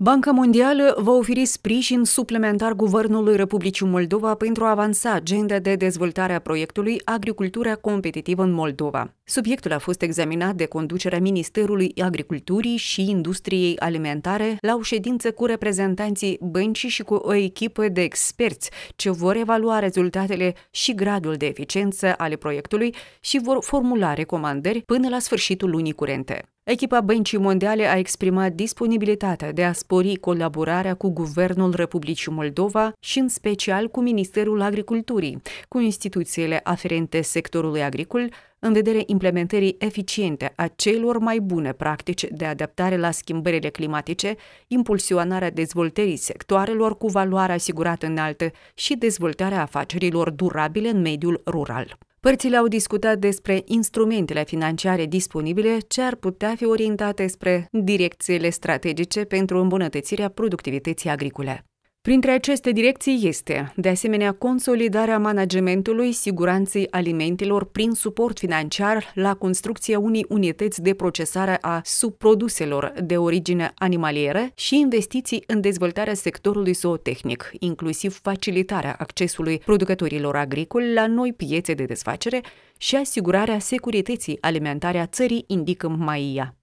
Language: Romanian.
Banca Mondială va oferi sprijin suplimentar Guvernului Republicii Moldova pentru a avansa agenda de dezvoltare a proiectului Agricultura competitivă în Moldova. Subiectul a fost examinat de conducerea Ministerului Agriculturii și Industriei Alimentare la o ședință cu reprezentanții băncii și cu o echipă de experți ce vor evalua rezultatele și gradul de eficiență ale proiectului și vor formula recomandări până la sfârșitul lunii curente. Echipa Băncii Mondiale a exprimat disponibilitatea de a spori colaborarea cu Guvernul Republicii Moldova și în special cu Ministerul Agriculturii, cu instituțiile aferente sectorului agricol, în vederea implementării eficiente a celor mai bune practici de adaptare la schimbările climatice, impulsionarea dezvoltării sectoarelor cu valoare asigurată înaltă și dezvoltarea afacerilor durabile în mediul rural. Părțile au discutat despre instrumentele financiare disponibile ce ar putea fi orientate spre direcțiile strategice pentru îmbunătățirea productivității agricole. Printre aceste direcții este, de asemenea, consolidarea managementului siguranței alimentelor prin suport financiar la construcția unei unități de procesare a subproduselor de origine animalieră și investiții în dezvoltarea sectorului zootehnic, inclusiv facilitarea accesului producătorilor agricoli la noi piețe de desfacere și asigurarea securității alimentare a țării, indică Maia.